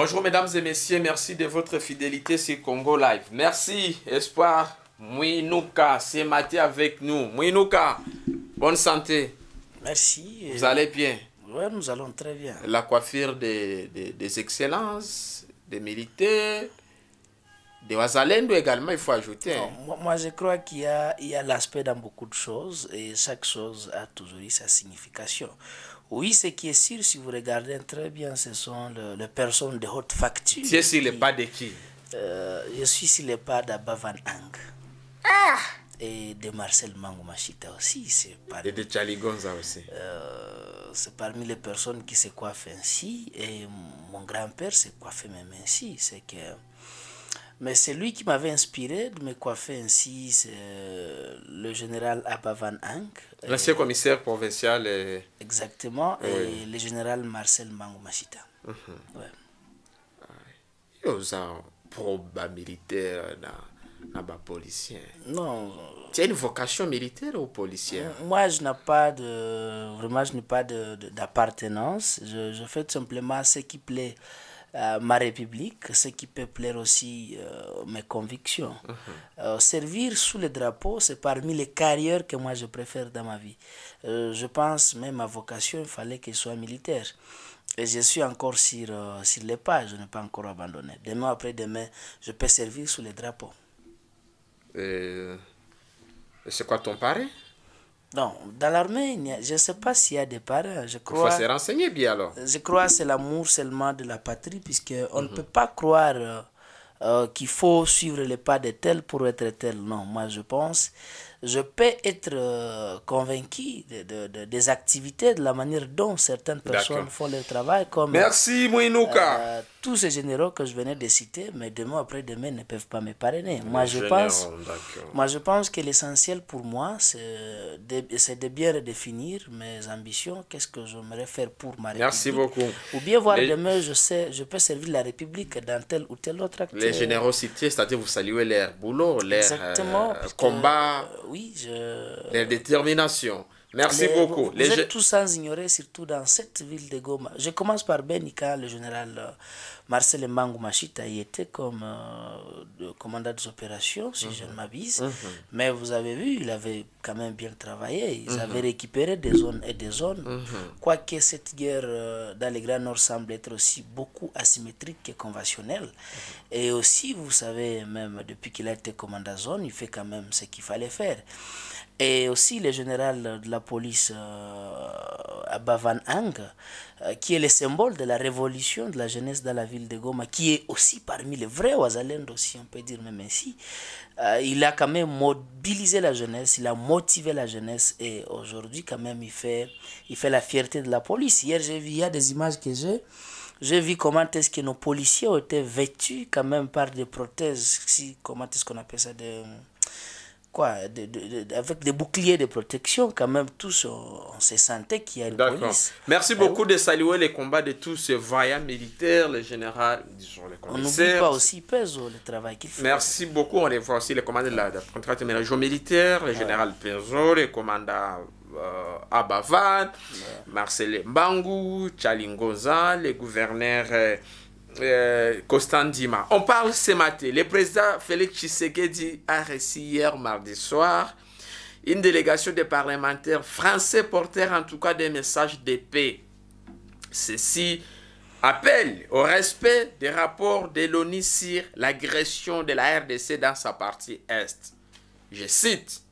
Bonjour mesdames et messieurs, merci de votre fidélité sur Congo Live. Merci, Espoir Mouinouka, c'est Mathieu avec nous. Mouinouka, bonne santé. Merci. Vous allez bien Oui, nous allons très bien. La coiffure des, des, des excellences, des militaires, de Wazalendo également, il faut ajouter. Hein. moi, je crois qu'il y a, l'aspect dans beaucoup de choses et chaque chose a toujours eu sa signification. Oui, ce qui est sûr, si vous regardez très bien, ce sont les personnes de haute facture. Euh, je suis sur les pas de qui Je suis sur les pas d'Abavan Ang. Ah et de Marcel Mangumashita aussi. C'est et de Chaligonza aussi. Euh, c'est parmi les personnes qui se coiffent ainsi. Et mon grand-père se coiffait même ainsi. C'est que mais c'est lui qui m'avait inspiré de me coiffer ainsi, c'est euh, le général Abba Van Hank. L'ancien euh, commissaire provincial. Exactement, et le général Marcel Mango mhm. ouais. Il y a un proba militaire dans, dans les policier Non. Euh, tu as une vocation militaire ou policière Moi, je n'ai pas de. Vraiment, je n'ai pas d'appartenance. De, d'appartenance je, je fais tout simplement ce qui plaît. Euh, ma République, ce qui peut plaire aussi euh, mes convictions. Uh-huh. Euh, servir sous le drapeau, c'est parmi les carrières que moi je préfère dans ma vie. je pense même ma vocation, il fallait qu'elle soit militaire. Et je suis encore sur, sur les pas, je n'ai pas encore abandonné. Demain après-demain, je peux servir sous le drapeau. Et... C'est quoi ton pari non, dans l'armée, je ne sais pas s'il y a des parents. Je crois, Il faut se renseigner bien alors. Je crois que c'est l'amour seulement de la patrie, puisqu'on on ne peut pas croire euh, euh, qu'il faut suivre les pas de tel pour être tel. Non, moi je pense, je peux être euh, convaincu de, des activités, de la manière dont certaines personnes font leur travail. Comme, Merci Mouinouka tous ces généraux que je venais de citer, mais demain après-demain ne peuvent pas me parrainer. Moi je, pense, moi, je pense que l'essentiel pour moi, c'est de, bien redéfinir mes ambitions, qu'est-ce que j'aimerais faire pour ma République. Merci beaucoup. Ou bien voir demain, je sais, je peux servir la République dans tel ou tel autre acte. Les générosités, c'est-à-dire vous saluez leur boulot, leur euh, combat, euh, oui, leur détermination. Merci beaucoup. Vous, les vous êtes tous sans ignorer, surtout dans cette ville de Goma. Je commence par Benika, le général euh, Marcel Mbangu Machita y était comme euh, commandant des opérations, si je ne mhm. m'abuse. Mhm. Mais vous avez vu, il avait quand même bien travaillé. Il mhm. avait récupéré des zones et des zones. Quoique cette guerre euh, dans les Grands Nord semble être aussi beaucoup asymétrique que conventionnelle. Et aussi, vous savez, même depuis qu'il a été commandant zone, il fait quand même ce qu'il fallait faire et aussi le général de la police euh, à Van Hang, euh, qui est le symbole de la révolution de la jeunesse dans la ville de Goma, qui est aussi parmi les vrais Ouazalendo, si on peut dire même ainsi. Euh, il a quand même mobilisé la jeunesse, il a motivé la jeunesse et aujourd'hui quand même il fait, il fait la fierté de la police. Hier j'ai vu, il y a des images que j'ai, j'ai vu comment est-ce que nos policiers ont été vêtus quand même par des prothèses, si, comment est-ce qu'on appelle ça, des de, avec des boucliers de protection, quand même, tous, on, se sentait qu'il y a une police. Merci ben beaucoup de saluer les combats de tous ces vaillants militaires, les généraux, disons, On n'oublie pas aussi Peso, le travail qu'il fait. Merci beaucoup, on les voit aussi, les commandants de la, la région militaire, le général Peso, les commandants euh, Abavan, ouais. Marcel les gouverneurs... Euh, euh, Constant Dima. On parle ce matin. Le président Félix Tshisekedi a récit hier mardi soir une délégation de parlementaires français portèrent en tout cas des messages de paix. Ceci appelle au respect des rapports de l'ONU sur l'agression de la RDC dans sa partie Est. Je cite,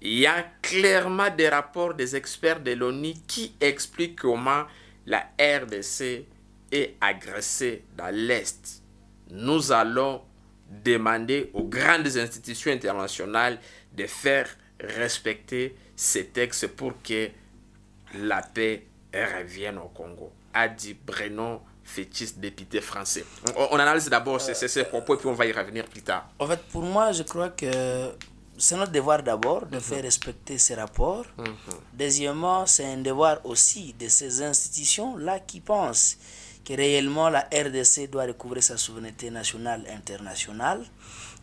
Il y a clairement des rapports des experts de l'ONU qui expliquent comment la RDC et agressé dans l'Est, nous allons demander aux grandes institutions internationales de faire respecter ces textes pour que la paix revienne au Congo, a dit breno fétiche député français. On, analyse d'abord ces, ces, propos et puis on va y revenir plus tard. En fait, pour moi, je crois que c'est notre devoir d'abord de faire respecter ces rapports. Mhm. Deuxièmement, c'est un devoir aussi de ces institutions-là qui pensent que réellement la RDC doit recouvrer sa souveraineté nationale et internationale.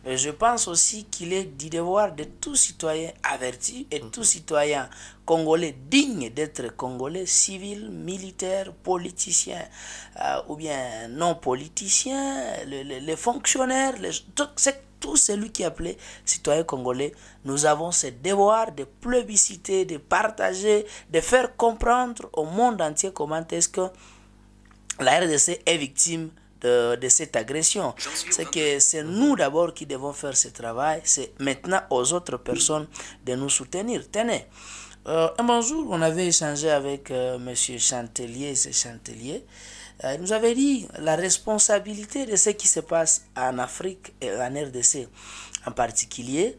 Et je pense aussi qu'il est du devoir de tout citoyen averti et tout citoyen congolais digne d'être congolais, civil, militaire, politicien euh, ou bien non politicien, les, fonctionnaires, c'est tout celui qui est appelé citoyen congolais, nous avons ce devoir de plébisciter, de partager, de faire comprendre au monde entier comment est-ce que la RDC est victime de, cette agression. C'est que c'est nous d'abord qui devons faire ce travail, c'est maintenant aux autres personnes de nous soutenir. Tenez, euh, un bonjour, on avait échangé avec M. Euh, monsieur Chantelier, c'est Chantelier. Euh, il nous avait dit la responsabilité de ce qui se passe en Afrique et en RDC en particulier.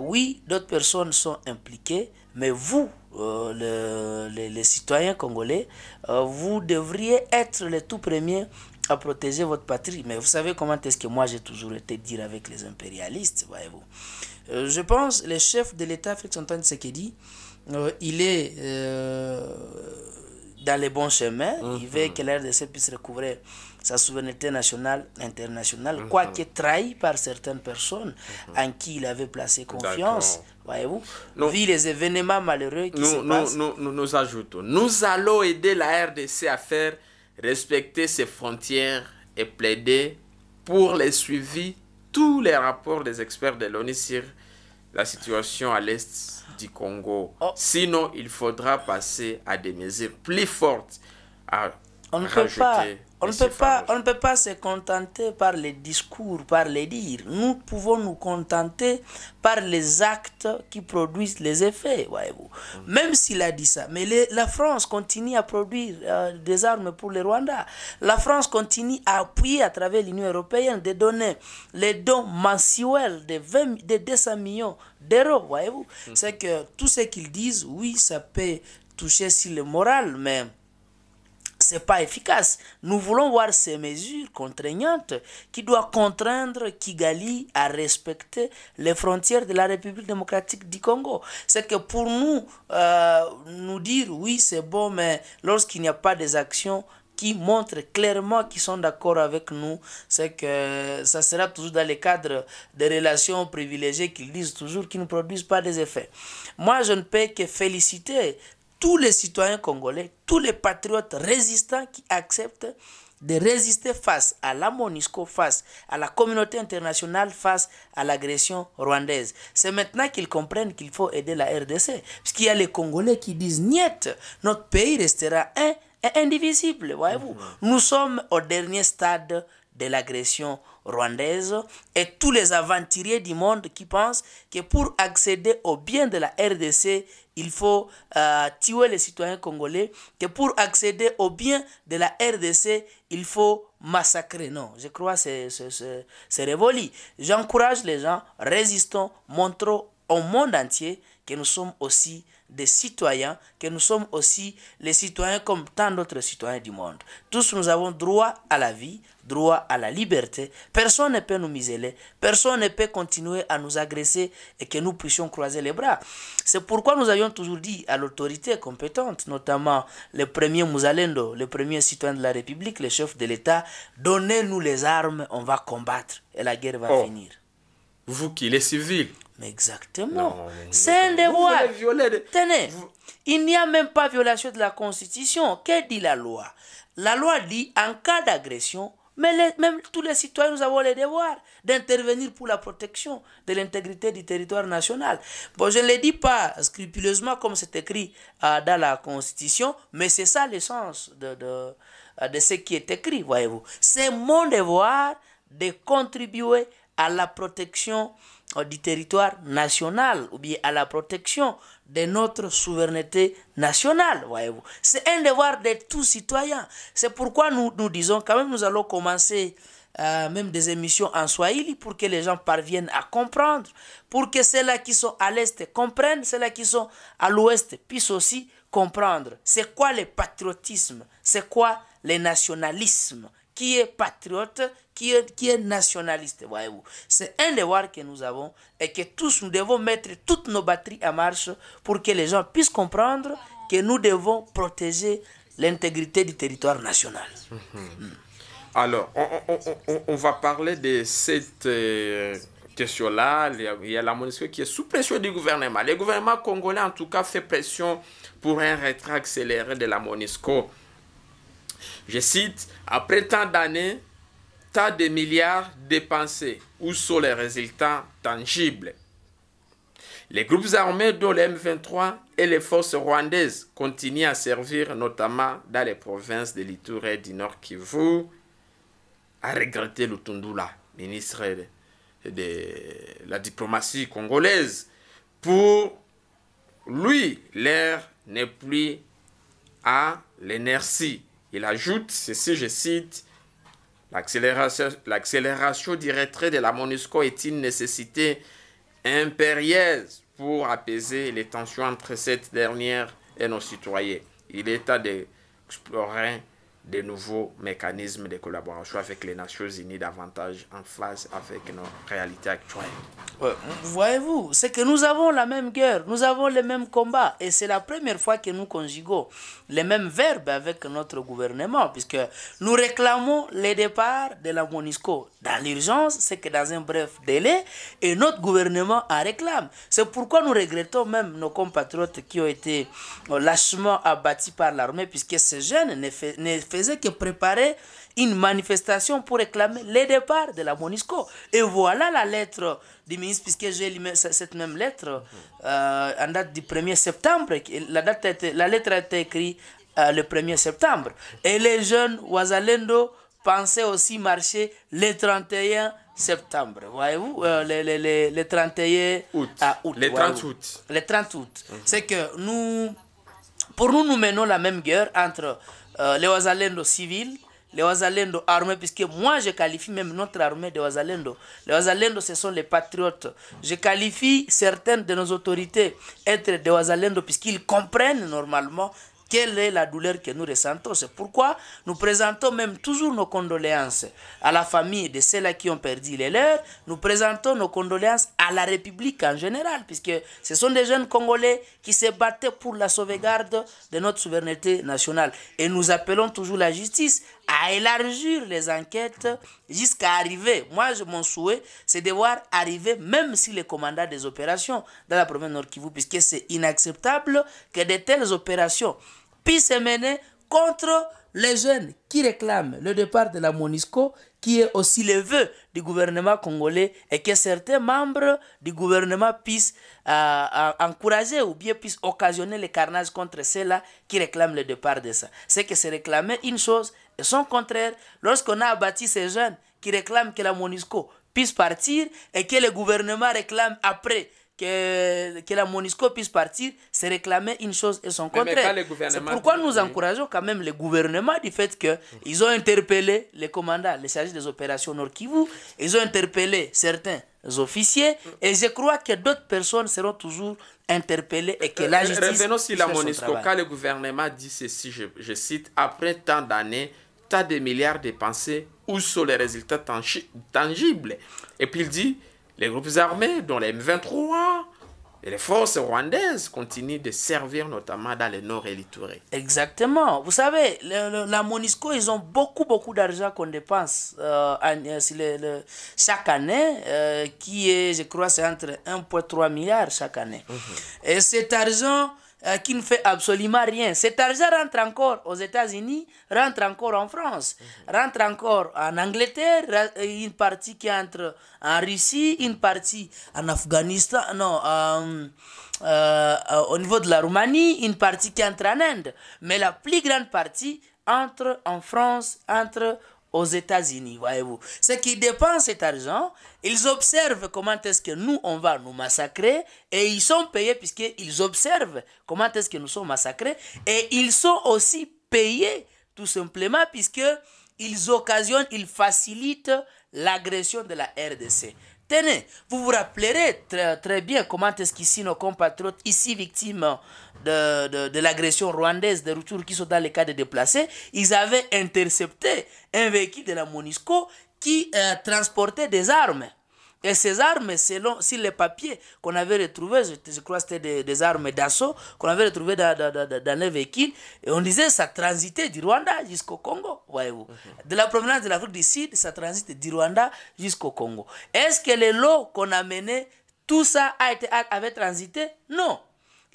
oui, d'autres personnes sont impliquées, mais vous, euh, les, les, citoyens congolais, euh, vous devriez être les tout premiers à protéger votre patrie. Mais vous savez comment est-ce que moi j'ai toujours été dire avec les impérialistes, voyez-vous. Euh, je pense le chef de l'État africain, Antoine dit. il est dans les bons chemins. Il mhm. veut que l'RDC puisse recouvrer sa souveraineté nationale, internationale, mhm. quoique trahi par certaines personnes en qui il avait placé confiance Voyez-vous Vu les événements malheureux qui nous, se nous, passent. Nous, nous, nous ajoutons, nous allons aider la RDC à faire respecter ses frontières et plaider pour les suivis tous les rapports des experts de l'ONU sur la situation à l'est du Congo. Oh. Sinon, il faudra passer à des mesures plus fortes à on ne peut pas, on ne peut pas, on ne peut pas se contenter par les discours, par les dires. Nous pouvons nous contenter par les actes qui produisent les effets, voyez-vous. Mm. Même s'il a dit ça, mais la France continue à produire euh, des armes pour le Rwanda. La France continue à appuyer à travers l'Union européenne de donner les dons mensuels de, 20, de 200 millions d'euros, voyez-vous. Mm. C'est que tout ce qu'ils disent, oui, ça peut toucher sur le moral, mais n'est pas efficace. Nous voulons voir ces mesures contraignantes qui doivent contraindre Kigali à respecter les frontières de la République démocratique du Congo. C'est que pour nous, euh, nous dire oui, c'est bon, mais lorsqu'il n'y a pas des actions qui montrent clairement qu'ils sont d'accord avec nous, c'est que ça sera toujours dans le cadre des relations privilégiées qu'ils disent toujours qui ne produisent pas des effets. Moi, je ne peux que féliciter tous les citoyens congolais, tous les patriotes résistants qui acceptent de résister face à la MONUSCO, face à la communauté internationale, face à l'agression rwandaise. C'est maintenant qu'ils comprennent qu'il faut aider la RDC. Parce qu'il y a les Congolais qui disent Niet, notre pays restera un, indivisible, voyez-vous. Nous sommes au dernier stade de l'agression rwandaise et tous les aventuriers du monde qui pensent que pour accéder au bien de la RDC, il faut euh, tuer les citoyens congolais, que pour accéder aux biens de la RDC, il faut massacrer. Non, je crois que c'est révolu. J'encourage les gens, résistons, montrons au monde entier que nous sommes aussi des citoyens, que nous sommes aussi les citoyens comme tant d'autres citoyens du monde. Tous nous avons droit à la vie, droit à la liberté. Personne ne peut nous miseler, personne ne peut continuer à nous agresser et que nous puissions croiser les bras. C'est pourquoi nous avions toujours dit à l'autorité compétente, notamment le premier Musalendo, le premier citoyen de la République, le chef de l'État, donnez-nous les armes, on va combattre et la guerre va oh. finir vous qui, les civils. Mais exactement. C'est un devoir. Tenez, il n'y a même pas violation de la Constitution. quest dit la loi La loi dit, en cas d'agression, mais même tous les citoyens, nous avons le devoir d'intervenir pour la protection de l'intégrité du territoire national. Bon, je ne le dis pas scrupuleusement comme c'est écrit euh, dans la Constitution, mais c'est ça l'essence de, de, de ce qui est écrit, voyez-vous. C'est mon devoir de contribuer à la protection euh, du territoire national ou bien à la protection de notre souveraineté nationale, voyez-vous. C'est un devoir de tout citoyens. C'est pourquoi nous, nous disons quand même nous allons commencer euh, même des émissions en Swahili pour que les gens parviennent à comprendre, pour que ceux-là qui sont à l'Est comprennent, ceux-là qui sont à l'Ouest puissent aussi comprendre. C'est quoi le patriotisme C'est quoi le nationalisme qui est patriote, qui est, nationaliste. Voyez-vous, c'est un devoir que nous avons et que tous nous devons mettre toutes nos batteries en marche pour que les gens puissent comprendre que nous devons protéger l'intégrité du territoire national. Hmm. Alors, on, va parler de cette euh, question-là. Il y a la MONUSCO qui est sous pression du gouvernement. Le gouvernement congolais, en tout cas, fait pression pour un retrait accéléré de la MONUSCO. Je cite, après tant d'années, tant de milliards dépensés, où sont les résultats tangibles Les groupes armés dont 23 et les forces rwandaises continuent à servir notamment dans les provinces de l'Itouré du Nord Kivu, à regretter le Tundula, ministre de la diplomatie congolaise. Pour lui, l'air n'est plus à l'inertie il ajoute ceci, je cite, L'accélération du retrait de la MONUSCO est une nécessité impérieuse pour apaiser les tensions entre cette dernière et nos citoyens. Il est à d'explorer de nouveaux mécanismes de collaboration avec les Nations Unies davantage en phase avec nos réalités actuelles. Voyez-vous, c'est que nous avons la même guerre, nous avons les mêmes combats et c'est la première fois que nous conjuguons les mêmes verbes avec notre gouvernement puisque nous réclamons le départ de la MONUSCO. Dans l'urgence, c'est que dans un bref délai, et notre gouvernement en réclame. C'est pourquoi nous regrettons même nos compatriotes qui ont été euh, lâchement abattus par l'armée puisque ces jeunes ne faisaient que préparer une manifestation pour réclamer les départs de la Monisco. Et voilà la lettre du ministre, puisque j'ai lu cette même lettre euh, en date du 1er septembre. La, date la lettre a été écrite euh, le 1er septembre. Et les jeunes Ouazalendo pensaient aussi marcher le 31 septembre, voyez-vous, le, le, le, 31 août. le 30 août. Le 30 août. Mhm. C'est que nous, pour nous, nous menons la même guerre entre euh, les wazalendo civils, les wazalendo armés, puisque moi je qualifie même notre armée de wazalendo. Les wazalendo, ce sont les patriotes. Je qualifie certaines de nos autorités être des wazalendo, puisqu'ils comprennent normalement quelle est la douleur que nous ressentons. C'est pourquoi nous présentons même toujours nos condoléances à la famille de ceux-là qui ont perdu les leurs. Nous présentons nos condoléances à la République en général, puisque ce sont des jeunes Congolais qui se battaient pour la sauvegarde de notre souveraineté nationale. Et nous appelons toujours la justice à élargir les enquêtes jusqu'à arriver. Moi, mon souhait, c'est de voir arriver, même si les commandants des opérations dans la province Nord Kivu, puisque c'est inacceptable que de telles opérations puis se mener contre les jeunes qui réclament le départ de la MONISCO, qui est aussi le vœu du gouvernement congolais et que certains membres du gouvernement puissent euh, encourager ou bien puissent occasionner le carnage contre ceux-là qui réclament le départ de ça. C'est que c'est réclamer une chose et son contraire, lorsqu'on a abattu ces jeunes qui réclament que la MONISCO puisse partir et que le gouvernement réclame après que, que la MONUSCO puisse partir, se réclamer une chose et son contraire. C'est pourquoi nous encourageons quand même le gouvernement du fait qu'ils ont interpellé les commandants, les services des opérations Nord Kivu, ils ont interpellé certains officiers et je crois que d'autres personnes seront toujours interpellées et que euh, la euh, justice. Revenons sur la MONUSCO. Quand le gouvernement dit ceci, je, cite, après tant d'années, tant de milliards dépensés, où sont les résultats tangibles Et puis il dit les groupes armés, dont les M23 et les forces rwandaises, continuent de servir notamment dans le nord et Exactement. Vous savez, la Monisco, ils ont beaucoup, beaucoup d'argent qu'on dépense euh, euh, le, chaque année, euh, qui est, je crois, c'est entre 1,3 milliard chaque année. Mhm. Et cet argent euh, qui ne fait absolument rien. Cet argent rentre encore aux États-Unis, rentre encore en France, mhm. rentre encore en Angleterre, euh, une partie qui entre en Russie, une partie en Afghanistan, non, euh, au niveau de la Roumanie, une partie qui entre en Inde. Mais la plus grande partie entre en France, entre aux États-Unis, voyez-vous. Ceux qui dépensent cet argent, ils observent comment est-ce que nous, on va nous massacrer, et ils sont payés puisqu'ils observent comment est-ce que nous sommes massacrés, et ils sont aussi payés tout simplement puisque ils occasionnent, ils facilitent l'agression de la RDC. Tenez, vous vous rappellerez très, très bien comment est-ce qu'ici nos compatriotes, ici victimes de, l'agression rwandaise de retour qui sont dans les cas de déplacés, ils avaient intercepté un véhicule de la MONUSCO qui euh, transportait des armes. Et ces armes, selon si les papiers qu'on avait retrouvés, je, crois que c'était des, armes d'assaut qu'on avait retrouvées dans, dans, dans, les véhicules, et on disait ça transitait du Rwanda jusqu'au Congo, voyez-vous. Mhm. De la provenance de l'Afrique du Sud, ça transitait du Rwanda jusqu'au Congo. Est-ce que les lots qu'on a menés, tout ça a été, avait transité Non.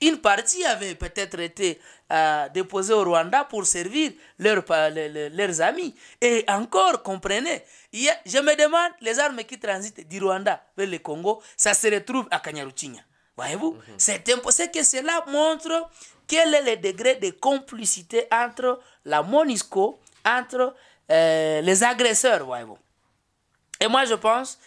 Une partie avait peut-être été euh, déposée au Rwanda pour servir leurs amis. Et encore, comprenez, je me demande, les armes qui transitent du Rwanda vers le Congo, ça se retrouve à Kanyaruchinya. Voyez-vous mhm. C'est impossible que cela montre quel est le degré de complicité entre la MONUSCO, entre euh, les agresseurs, voyez-vous. Et moi, je pense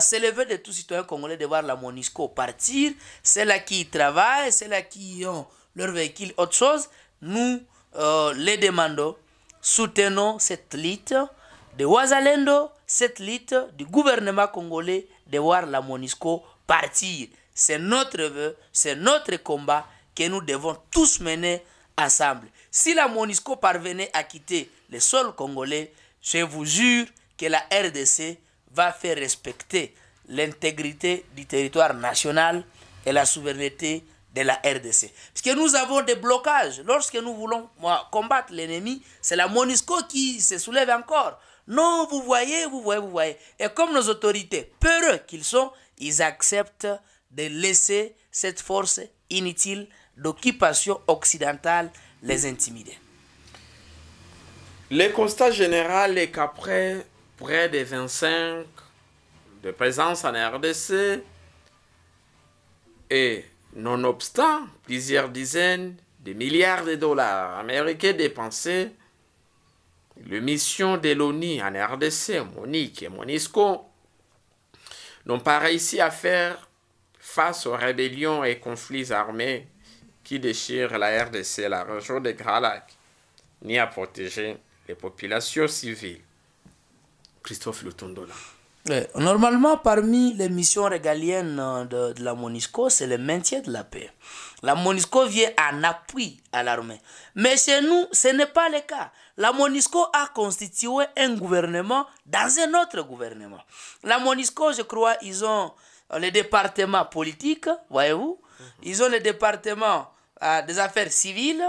c'est le vœu de tout citoyen congolais de voir la MONUSCO partir. C'est là qui travaille travaillent, là qui ont leur véhicule, autre chose, nous euh, les demandons. Soutenons cette lutte de Ouazalendo, cette lutte du gouvernement congolais de voir la MONUSCO partir. C'est notre vœu, c'est notre combat que nous devons tous mener ensemble. Si la MONUSCO parvenait à quitter le sol congolais, je vous jure que la RDC va faire respecter l'intégrité du territoire national et la souveraineté de la RDC. Parce que nous avons des blocages. Lorsque nous voulons combattre l'ennemi, c'est la MONUSCO qui se soulève encore. Non, vous voyez, vous voyez, vous voyez. Et comme nos autorités, peureux qu'ils sont, ils acceptent de laisser cette force inutile d'occupation occidentale les intimider. Le constat général est qu'après près de 25 de présence en RDC et nonobstant plusieurs dizaines de milliards de dollars américains dépensés, les missions de l'ONU en RDC, Monique et Monisco, n'ont pas réussi à faire face aux rébellions et conflits armés qui déchirent la RDC la région de Grands ni à protéger les populations civiles. Christophe Lotondola Normalement, parmi les missions régaliennes euh, de, la MONISCO, c'est le maintien de la paix. La MONISCO vient en appui à l'armée. Mais chez nous, ce n'est pas le cas. La MONISCO a constitué un gouvernement dans un autre gouvernement. La MONISCO, je crois, ils ont les départements politiques, voyez-vous. Ils ont le département euh, des affaires civiles,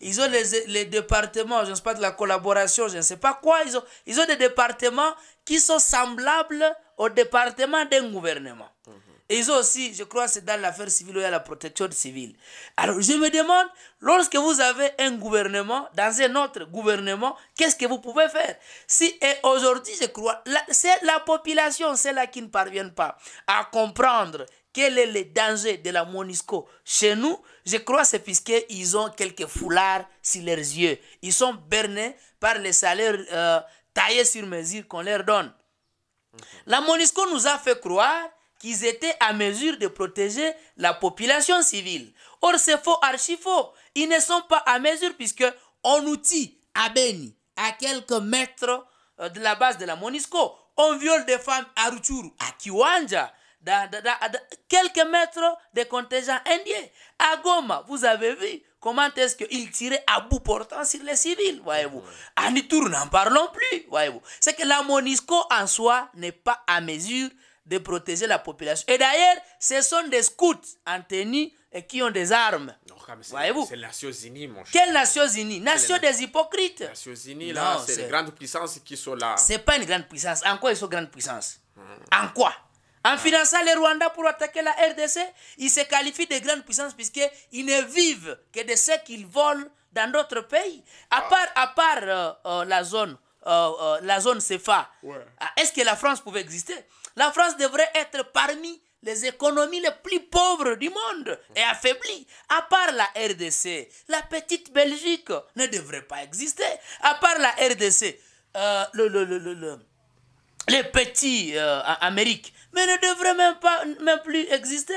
ils ont les, les départements, je ne sais pas, de la collaboration, je ne sais pas quoi. Ils ont, ils ont des départements qui sont semblables au département d'un gouvernement. Mhm. Et ils ont aussi, je crois, c'est dans l'affaire civile où il y a la protection civile. Alors, je me demande, lorsque vous avez un gouvernement, dans un autre gouvernement, qu'est-ce que vous pouvez faire Si aujourd'hui, je crois, c'est la population, celle-là qui ne parvient pas à comprendre quel est le danger de la Monisco Chez nous, je crois c'est puisqu'ils ont quelques foulards sur leurs yeux. Ils sont bernés par les salaires euh, taillés sur mesure qu'on leur donne. La Monisco nous a fait croire qu'ils étaient à mesure de protéger la population civile. Or, c'est faux, archi faux. Ils ne sont pas à mesure puisque on outille à Beni, à quelques mètres euh, de la base de la Monisco. On viole des femmes à Ruchuru, à Kiwanja quelques mètres des contingents indiens. À Goma, vous avez vu comment est-ce qu'ils tiraient à bout portant sur les civils, voyez-vous. À Nitour, n'en parlons plus, voyez-vous. C'est que la MONISCO en soi n'est pas à mesure de protéger la population. Et d'ailleurs, ce sont des scouts en tenue et qui ont des armes. Voyez-vous C'est Nations Unies, mon cher. Quelle Nations Unies Nation des hypocrites. Nations Unies, là, c'est les grandes puissances qui sont là. C'est pas une grande puissance. En quoi ils sont grandes puissances hmm. En quoi en finançant le Rwanda pour attaquer la RDC, ils se qualifient de grande puissance puisqu'ils ne vivent que de ce qu'ils volent dans d'autres pays. À ah. part, à part euh, euh, la zone euh, la zone CFA, ah, est-ce que la France pouvait exister La France devrait être parmi les économies les plus pauvres du monde et affaiblies. À part la RDC, la petite Belgique ne devrait pas exister. À part la RDC, le les petits euh, mais ne devraient même, pas, même plus exister.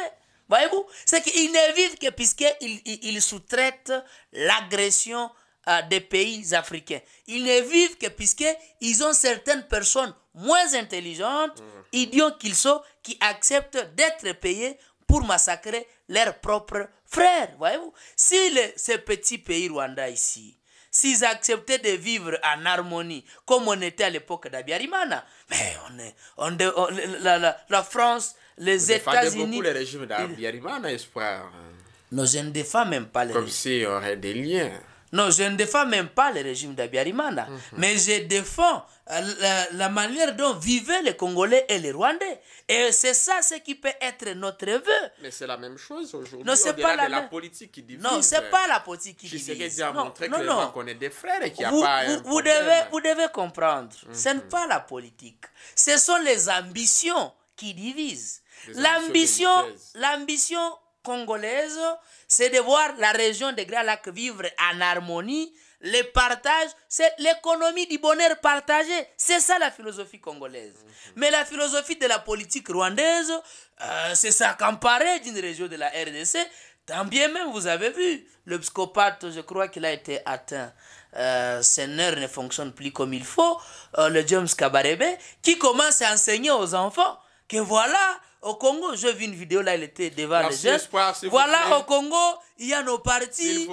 Voyez-vous C'est qu'ils ne vivent que puisqu'ils ils, sous-traitent l'agression euh, des pays africains. Ils ne vivent que puisqu'ils ont certaines personnes moins intelligentes, mhm. idiots qu'ils sont, qui acceptent d'être payés pour massacrer leurs propres frères. Voyez-vous Si les ce petit pays Rwanda ici, s'ils acceptaient de vivre en harmonie, comme on était à l'époque d'Abiarimana. mais on la, France, les États-Unis. beaucoup le régime d'Abiyarimana, espoir. Non, je ne défends même pas les Comme s'il y aurait des liens. Non, je ne défends même pas le régime d'Abiarimana, mhm. mais je défends euh, la, manière dont vivaient les Congolais et les Rwandais. Et c'est ça ce qui peut être notre vœu. Mais c'est la même chose aujourd'hui. Non, c'est pas la, de la politique qui divise. Non, c'est pas la politique qui divise. a montré non, que non. qu'on est des frères et qu'il a vous, pas un vous devez, vous devez comprendre, mhm. ce n'est pas la politique. Ce sont les ambitions qui divisent. L'ambition, l'ambition congolaise, c'est de voir la région des Grands Lacs vivre en harmonie. Le partage, c'est l'économie du bonheur partagé. C'est ça la philosophie congolaise. Mais la philosophie de la politique rwandaise, euh, c'est ça s'accamparer d'une région de la RDC. Tant bien même, vous avez vu, le psychopathe, je crois qu'il a été atteint. Euh, nerfs ne fonctionne plus comme il faut. Euh, le James Kabarebe, qui commence à enseigner aux enfants que voilà, au Congo, je vu une vidéo là, il était devant les voilà, au Congo, il y a nos partis.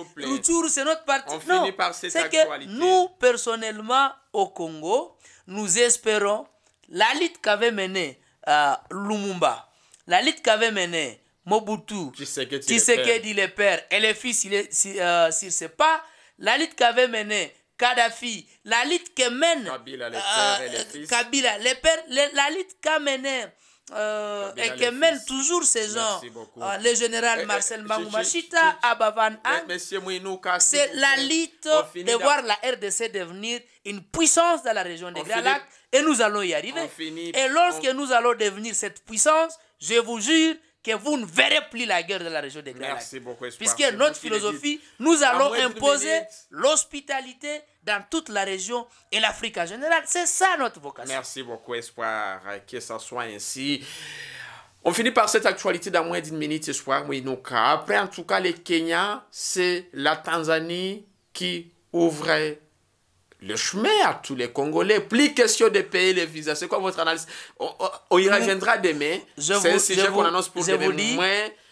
c'est notre parti. non, c'est que nous, personnellement, au Congo, nous espérons la lutte qu'avait menée euh, Lumumba, la lutte qu'avait menée Mobutu, dit les pères, et les fils, s'il si, euh, pas, la lutte qu'avait menée Kadhafi, la lutte qu'a menée Kabila, les euh, pères, les fils. Kabila, les pères, la lutte qu'a menée euh, et que mènent toujours ces gens. Ah, le général eh, eh, Marcel Marcel à Abavan C'est la lutte de voir la RDC devenir une puissance dans la région des Grands et nous allons y arriver. et lorsque nous allons devenir cette puissance, je vous jure, que vous ne verrez plus la guerre de la région des Grands Merci beaucoup, Espoir. Puisque notre philosophie, nous allons imposer l'hospitalité dans toute la région et l'Afrique en général. C'est ça notre vocation. Merci beaucoup, Espoir. Que ça soit ainsi. On finit par cette actualité dans moins d'une minute, Espoir Mouinouka. Après, en tout cas, les Kenyans, c'est la Tanzanie qui ouvrait le chemin à tous les Congolais. Plus question de payer les visas. C'est quoi votre analyse on, on, y reviendra demain. C'est un sujet qu'on annonce pour demain. Dis,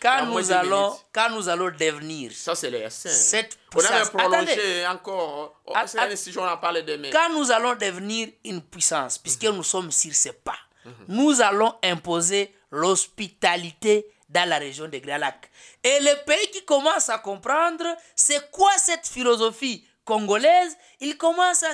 quand, nous allons, quand nous allons devenir. Ça, c'est le s Cette puissance. On a prolongé Attendez. encore. Oh, c'est un sujet, on en parle demain. Quand nous allons devenir une puissance, puisque mhm. nous sommes sur ce pas, mhm. nous allons imposer l'hospitalité dans la région de Gralac. Et les pays qui commencent à comprendre, c'est quoi cette philosophie congolaise, il commence à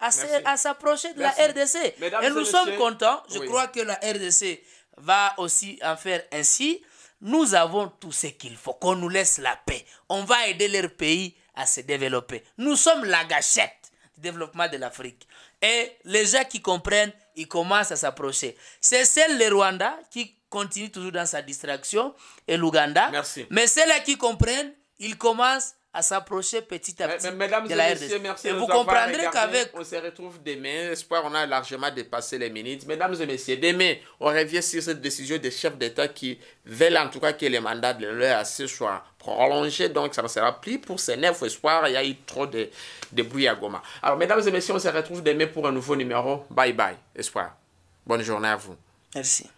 à s'approcher de la RDC. et nous sommes contents. Je crois que la RDC va aussi en faire ainsi. Nous avons tout ce qu'il faut, qu'on nous laisse la paix. On va aider leur pays à se développer. Nous sommes la gâchette du développement de l'Afrique. Et les gens qui comprennent, ils commencent à s'approcher. C'est celle le Rwanda qui continue toujours dans sa distraction et l'Ouganda. Mais celles là qui comprennent, ils commencent à s'approcher petit à petit Mesdames de la et messieurs, merci vous comprendrez qu'avec... On se retrouve demain. Espoir, on a largement dépassé les minutes. Mesdames et messieurs, demain, on revient sur cette décision des chefs d'État qui veulent en tout cas que les mandats de à ce soit prolongé. Donc, ça ne sera plus pour ces neuf espoirs. Il y a eu trop de, de bruit à Goma. Alors, mesdames et messieurs, on se retrouve demain pour un nouveau numéro. Bye bye, espoir. Bonne journée à vous. Merci.